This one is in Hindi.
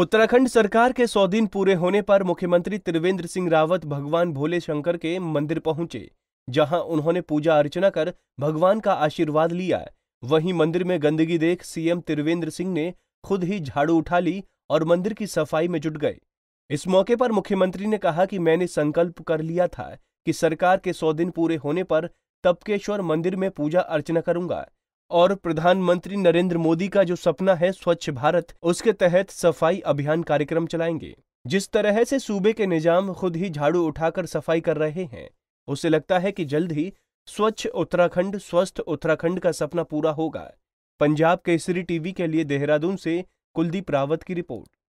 उत्तराखंड सरकार के सौ दिन पूरे होने पर मुख्यमंत्री त्रिवेंद्र सिंह रावत भगवान भोले शंकर के मंदिर पहुंचे जहां उन्होंने पूजा अर्चना कर भगवान का आशीर्वाद लिया वहीं मंदिर में गंदगी देख सीएम त्रिवेंद्र सिंह ने खुद ही झाड़ू उठा ली और मंदिर की सफाई में जुट गए इस मौके पर मुख्यमंत्री ने कहा कि मैंने संकल्प कर लिया था कि सरकार के सौ दिन पूरे होने पर तपकेश्वर मंदिर में पूजा अर्चना करूंगा और प्रधानमंत्री नरेंद्र मोदी का जो सपना है स्वच्छ भारत उसके तहत सफाई अभियान कार्यक्रम चलाएंगे जिस तरह से सूबे के निजाम खुद ही झाड़ू उठाकर सफाई कर रहे हैं उसे लगता है कि जल्द ही स्वच्छ उत्तराखंड स्वस्थ उत्तराखंड का सपना पूरा होगा पंजाब केसरी टीवी के लिए देहरादून से कुलदीप रावत की रिपोर्ट